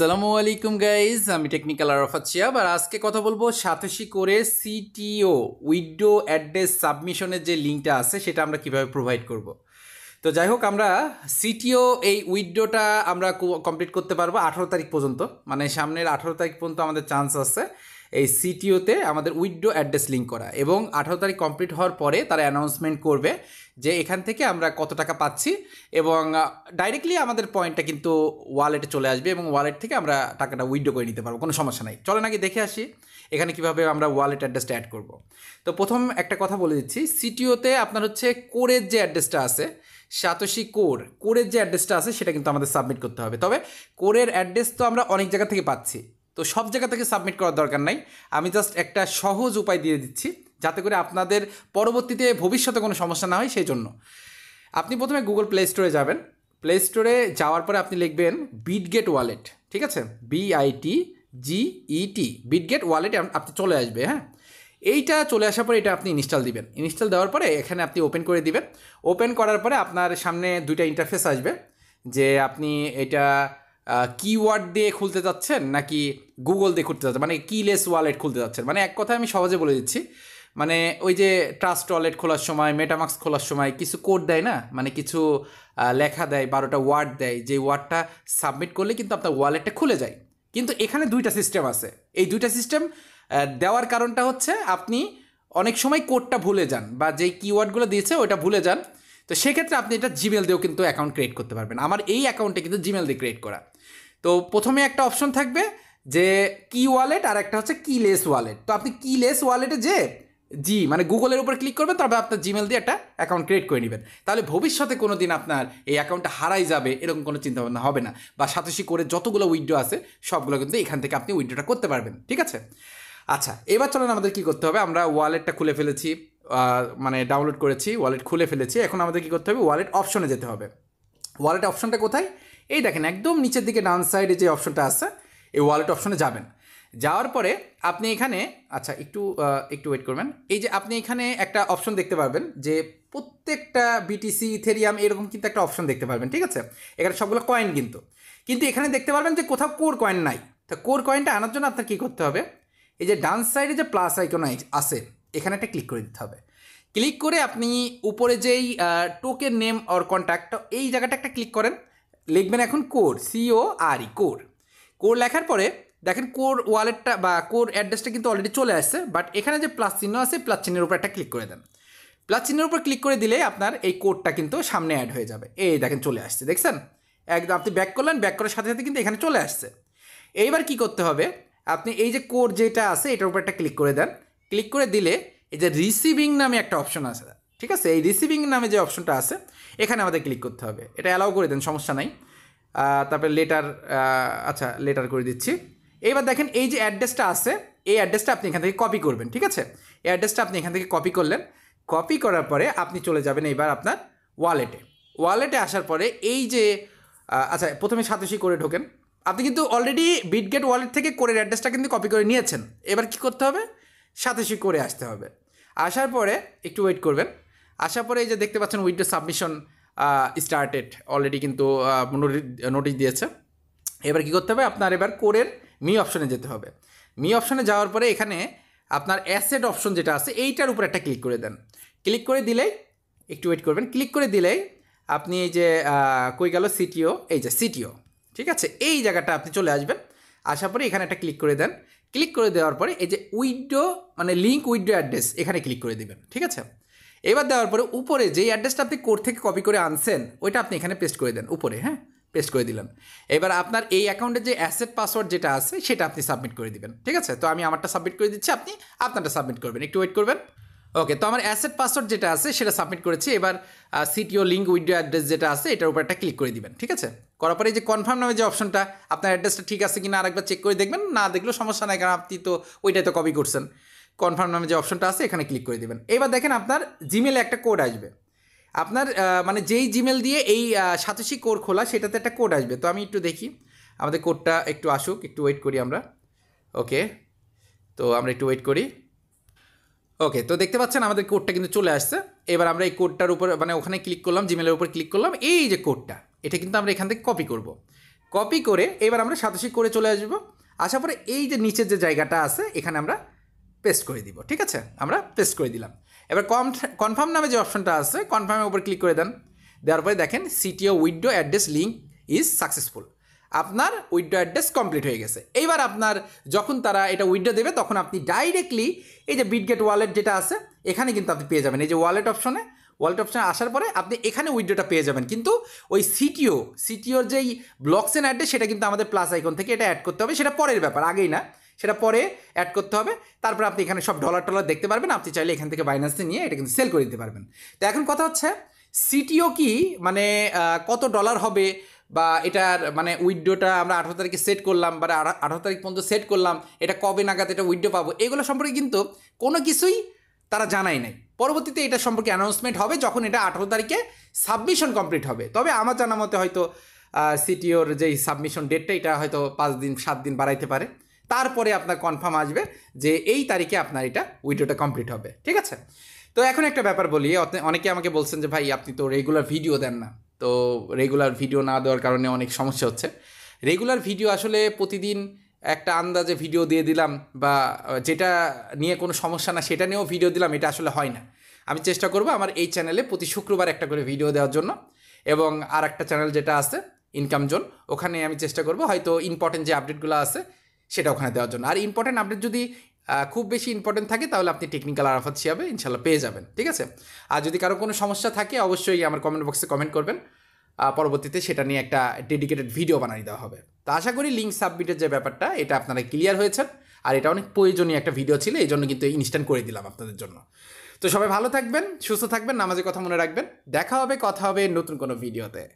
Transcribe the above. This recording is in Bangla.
সালামু আলাইকুম গাইজ আমি টেকনিক্যাল আরফাত শিয়াব আর আজকে কথা বলবো সাতাশি করে সিটিও উইডো অ্যাড্রেস সাবমিশনের যে লিঙ্কটা আছে সেটা আমরা কিভাবে প্রোভাইড করব। তো যাই হোক আমরা সিটিও এই উইডোটা আমরা কমপ্লিট করতে পারবো আঠারো তারিখ পর্যন্ত মানে সামনের আঠারো তারিখ পর্যন্ত আমাদের চান্স আছে এই সিটিওতে আমাদের উইডো অ্যাড্রেস লিঙ্ক করা এবং আঠারো তারিখ কমপ্লিট হওয়ার পরে তারা অ্যানাউন্সমেন্ট করবে যে এখান থেকে আমরা কত টাকা পাচ্ছি এবং ডাইরেক্টলি আমাদের পয়েন্টটা কিন্তু ওয়ালেটে চলে আসবে এবং ওয়ালেট থেকে আমরা টাকাটা উইডো করে নিতে পারবো কোনো সমস্যা নাই চলে নাকি দেখে আসি এখানে কিভাবে আমরা ওয়ালেট অ্যাড্রেসটা অ্যাড করব তো প্রথম একটা কথা বলে দিচ্ছি সিটিওতে আপনার হচ্ছে কোরের যে অ্যাড্রেসটা আছে সাতোশি কোর কোরের যে অ্যাড্রেসটা আছে সেটা কিন্তু আমাদের সাবমিট করতে হবে তবে কোরের অ্যাড্রেস তো আমরা অনেক জায়গা থেকে পাচ্ছি তো সব জায়গা থেকে সাবমিট করার দরকার নাই আমি জাস্ট একটা সহজ উপায় দিয়ে দিচ্ছি যাতে করে আপনাদের পরবর্তীতে ভবিষ্যতে কোনো সমস্যা না হয় সেই জন্য আপনি প্রথমে গুগল প্লে স্টোরে যাবেন প্লে স্টোরে যাওয়ার পরে আপনি লিখবেন বিটগেট ওয়ালেট ঠিক আছে বিআইটি জিইটি বিটগেট ওয়ালেট আপনি চলে আসবে হ্যাঁ এইটা চলে আসার পরে এটা আপনি ইনস্টল দিবেন ইনস্টল দেওয়ার পরে এখানে আপনি ওপেন করে দিবেন ওপেন করার পরে আপনার সামনে দুইটা ইন্টারফেস আসবে যে আপনি এটা কিওয়ার্ড দিয়ে খুলতে যাচ্ছেন নাকি গুগল দিয়ে খুলতে যাচ্ছেন মানে কিলেস ওয়ালেট খুলতে যাচ্ছেন মানে এক কথায় আমি সহজে বলে দিচ্ছি মানে ওই যে ট্রাস্ট ওয়ালেট খোলার সময় মেটামাক্স খোলার সময় কিছু কোড দেয় না মানে কিছু লেখা দেয় বারোটা ওয়ার্ড দেয় যে ওয়ার্ডটা সাবমিট করলে কিন্তু আপনার ওয়ালেটটা খুলে যায় কিন্তু এখানে দুইটা সিস্টেম আছে এই দুইটা সিস্টেম দেওয়ার কারণটা হচ্ছে আপনি অনেক সময় কোডটা ভুলে যান বা যে কিওয়ার্ডগুলো দিয়েছে ওটা ভুলে যান তো সেক্ষেত্রে আপনি এটা জিমেল দিয়েও কিন্তু অ্যাকাউন্ট ক্রিয়েট করতে পারবেন আমার এই অ্যাকাউন্টে কিন্তু জিমেল দিয়ে ক্রিয়েট করা তো প্রথমে একটা অপশন থাকবে যে কি ওয়ালেট আর একটা হচ্ছে কি লেস ওয়ালেট তো আপনি কি লেস ওয়ালেটে যে জি মানে গুগলের উপর ক্লিক করবেন তবে আপনার জিমেল দিয়ে একটা অ্যাকাউন্ট ক্রিয়েট করে নেবেন তাহলে ভবিষ্যতে কোনো দিন আপনার এই অ্যাকাউন্টটা হারাই যাবে এরকম কোনো চিন্তাভাবনা হবে না বা সাতশি করে যতগুলো উইড্রো আছে সবগুলো কিন্তু এখান থেকে আপনি উইড্রোটা করতে পারবেন ঠিক আছে আচ্ছা এবার চলেন আমাদের কী করতে হবে আমরা ওয়ালেটটা খুলে ফেলেছি মানে ডাউনলোড করেছি ওয়ালেট খুলে ফেলেছি এখন আমাদের কী করতে হবে ওয়ালেট অপশনে যেতে হবে ওয়ালেট অপশনটা কোথায় এই দেখেন একদম নিচের দিকে ডান সাইডে যে অপশনটা আছে এই ওয়ালেট অপশনে যাবেন যাওয়ার পরে আপনি এখানে আচ্ছা একটু একটু ওয়েট করবেন এই যে আপনি এখানে একটা অপশন দেখতে পারবেন যে প্রত্যেকটা বিটিসি ইথেরিয়াম এরকম কিন্তু একটা অপশন দেখতে পারবেন ঠিক আছে এখানে সবগুলো কয়েন কিন্তু কিন্তু এখানে দেখতে পারবেন যে কোথাও কোর কয়েন নাই তো কোর কয়েনটা আনার জন্য আপনার কী করতে হবে এই যে ডান সাইডে যে প্লাস আইকন আছে এখানে একটা ক্লিক করে দিতে হবে ক্লিক করে আপনি উপরে যেই টোকেন নেম অর কন্ট্যাক্ট এই জায়গাটা একটা ক্লিক করেন লিখবেন এখন core C O R E core core লেখার পরে দেখেন কোর ওয়ালেটটা বা কোর অ্যাড্রেসটা কিন্তু অলরেডি চলে আসছে বাট এখানে যে প্লাস চিহ্ন আছে প্লাস চিহ্নের উপর একটা ক্লিক করে দেন প্লাস চিহ্নের উপর ক্লিক করে দিলে আপনার এই কোডটা কিন্তু সামনে অ্যাড হয়ে যাবে এই দেখেন চলে আসছে দেখছেন একদম আপনি ব্যাক করলেন ব্যাক করার সাথে সাথে কিন্তু এখানে চলে আসছে এইবার কি করতে হবে আপনি এই যে কোড যেটা আছে এটার উপর একটা ক্লিক করে দেন ক্লিক করে দিলে এই যে রিসিভিং নামে একটা অপশন আছে ঠিক আছে এই রিসিভিং নামে যে অপশনটা আছে এখানে আমাদের ক্লিক করতে হবে এটা অ্যালাউ করে দেন সমস্যা নাই তারপরে লেটার আচ্ছা লেটার করে দিচ্ছি এবার দেখেন এই যে অ্যাড্রেসটা আছে এই অ্যাড্রেসটা আপনি এখান থেকে কপি করবেন ঠিক আছে এই অ্যাড্রেসটা আপনি এখান থেকে কপি করলেন কপি করার পরে আপনি চলে যাবেন এইবার আপনার ওয়ালেটে ওয়ালেটে আসার পরে এই যে আচ্ছা প্রথমে সাতশি করে ঢোকেন আপনি কিন্তু অলরেডি বিটগেট ওয়ালেট থেকে কোরের অ্যাড্রেসটা কিন্তু কপি করে নিয়েছেন এবার কি করতে হবে সাতাশি করে আসতে হবে আসার পরে একটু ওয়েট করবেন আসার পরে এই যে দেখতে পাচ্ছেন উইথড্র সাবমিশন স্টার্টেড অলরেডি কিন্তু নোটিশ দিয়েছে এবার কি করতে হবে আপনার এবার কোরের মি অপশনে যেতে হবে মি অপশনে যাওয়ার পরে এখানে আপনার অ্যাসেট অপশন যেটা আছে এইটার উপর একটা ক্লিক করে দেন ক্লিক করে দিলেই একটু ওয়েট করবেন ক্লিক করে দিলেই আপনি এই যে কই গেল সিটিও এই যে সিটিও ঠিক আছে এই জায়গাটা আপনি চলে আসবেন আসার পরে এখানে একটা ক্লিক করে দেন ক্লিক করে দেওয়ার পরে এই যে উইডো মানে লিঙ্ক উইডো অ্যাড্রেস এখানে ক্লিক করে দেবেন ঠিক আছে এবার দেওয়ার পরে উপরে যেই অ্যাড্রেসটা আপনি কোর্ট থেকে কপি করে আনছেন ওইটা আপনি এখানে পেস্ট করে দেন উপরে হ্যাঁ পেস্ট করে দিলাম এবার আপনার এই অ্যাকাউন্টের যে অ্যাসেট পাসওয়ার্ড যেটা আছে সেটা আপনি সাবমিট করে দিবেন ঠিক আছে তো আমি আমারটা সাবমিট করে দিচ্ছি আপনি আপনারটা সাবমিট করবেন একটু ওয়েট করবেন ওকে তো আমার অ্যাসেট পাসওয়ার্ড যেটা আছে সেটা সাবমিট করেছি এবার সিটিও লিঙ্ক উইডিও অ্যাড্রেস যেটা আছে এটার উপর একটা ক্লিক করে দিবেন ঠিক আছে করার পরে এই যে কনফার্ম নামে যে অপশনটা আপনার অ্যাড্রেসটা ঠিক আছে কি না আরেকবার চেক করে দেখবেন না দেখলেও সমস্যা নাই কারণ আপনি তো ওইটাই তো কপি করছেন কনফার্ম নামে যে অপশনটা আছে এখানে ক্লিক করে দেবেন এবার দেখেন আপনার জিমেলে একটা কোড আসবে আপনার মানে যেই জিমেল দিয়ে এই সাতশি কোড খোলা সেটাতে একটা কোড আসবে তো আমি একটু দেখি আমাদের কোডটা একটু আসুক একটু ওয়েট করি আমরা ওকে তো আমরা একটু ওয়েট করি ওকে তো দেখতে পাচ্ছেন আমাদের কোডটা কিন্তু চলে আসছে এবার আমরা এই কোডটার উপর মানে ওখানে ক্লিক করলাম জিমেলের উপর ক্লিক করলাম এই যে কোডটা এটা কিন্তু আমরা এখান থেকে কপি করব কপি করে এবার আমরা সাতশি করে চলে আসবো আসার পরে এই যে নিচের যে জায়গাটা আছে এখানে আমরা পেস্ট করে দিব ঠিক আছে আমরা পেস্ট করে দিলাম এবার কম কনফার্ম নামে যে অপশনটা আছে কনফার্মের উপর ক্লিক করে দেন দেওয়ার পরে দেখেন সিটিও widow address link is successful আপনার উইডো অ্যাড্রেস কমপ্লিট হয়ে গেছে এইবার আপনার যখন তারা এটা উইডো দেবে তখন আপনি ডাইরেক্টলি এই যে বিটগেট ওয়ালেট যেটা আছে এখানে কিন্তু আপনি পেয়ে যাবেন এই যে ওয়ালেট অপশনে ওয়ালেট অপশানে আসার পরে আপনি এখানে উইডোটা পেয়ে যাবেন কিন্তু ওই সিটিও সিটিওর যেই ব্লকসেন অ্যাড্রেস সেটা কিন্তু আমাদের প্লাস আইকন থেকে এটা অ্যাড করতে হবে সেটা পরের ব্যাপার আগেই না সেটা পরে অ্যাড করতে হবে তারপর আপনি এখানে সব ডলার টলার দেখতে পারবেন আপনি চাইলে এখান থেকে বাইন্যান্সে নিয়ে এটা কিন্তু সেল করে দিতে পারবেন তো এখন কথা হচ্ছে সিটিও কি মানে কত ডলার হবে বা এটার মানে উইডোটা আমরা আঠারো তারিখে সেট করলাম বা আঠারো তারিখ পর্যন্ত সেট করলাম এটা কবে নাগাদ এটা উইডো পাবো এগুলো সম্পর্কে কিন্তু কোনো কিছুই তারা জানাই নাই পরবর্তীতে এটা সম্পর্কে অ্যানাউন্সমেন্ট হবে যখন এটা আঠারো তারিখে সাবমিশন কমপ্লিট হবে তবে আমার জানা মতে হয়তো সিটিওর যেই সাবমিশন ডেটটা এটা হয়তো পাঁচ দিন সাত দিন বাড়াইতে পারে তারপরে আপনার কনফার্ম আসবে যে এই তারিখে আপনার এটা উইডিওটা কমপ্লিট হবে ঠিক আছে তো এখন একটা ব্যাপার বলি অনেকে আমাকে বলছেন যে ভাই আপনি তো রেগুলার ভিডিও দেন না তো রেগুলার ভিডিও না দেওয়ার কারণে অনেক সমস্যা হচ্ছে রেগুলার ভিডিও আসলে প্রতিদিন একটা আন্দাজে ভিডিও দিয়ে দিলাম বা যেটা নিয়ে কোনো সমস্যা না সেটা নিয়েও ভিডিও দিলাম এটা আসলে হয় না আমি চেষ্টা করব আমার এই চ্যানেলে প্রতি শুক্রবার একটা করে ভিডিও দেওয়ার জন্য এবং আর একটা চ্যানেল যেটা আছে ইনকাম জোন ওখানে আমি চেষ্টা করব হয়তো ইম্পর্টেন্ট যে আপডেটগুলো আছে সেটা ওখানে দেওয়ার জন্য আর ইম্পর্টেন্ট আপডেট যদি খুব বেশি ইম্পর্টেন্ট থাকে তাহলে আপনি টেকনিক্যাল আরাফাত শিয়াবে ইনশাল্লাহ পেয়ে যাবেন ঠিক আছে আর যদি কারো কোনো সমস্যা থাকে অবশ্যই আমার কমেন্ট বক্সে কমেন্ট করবেন পরবর্তীতে সেটা নিয়ে একটা ডেডিকেটেড ভিডিও বানিয়ে দেওয়া হবে তো আশা করি লিঙ্ক সাবমিটের যে ব্যাপারটা এটা আপনারা ক্লিয়ার হয়েছেন আর এটা অনেক প্রয়োজনীয় একটা ভিডিও ছিল এই জন্য কিন্তু ইনস্ট্যান্ট করে দিলাম আপনাদের জন্য তো সবাই ভালো থাকবেন সুস্থ থাকবেন নামাজের কথা মনে রাখবেন দেখা হবে কথা হবে নতুন কোনো ভিডিওতে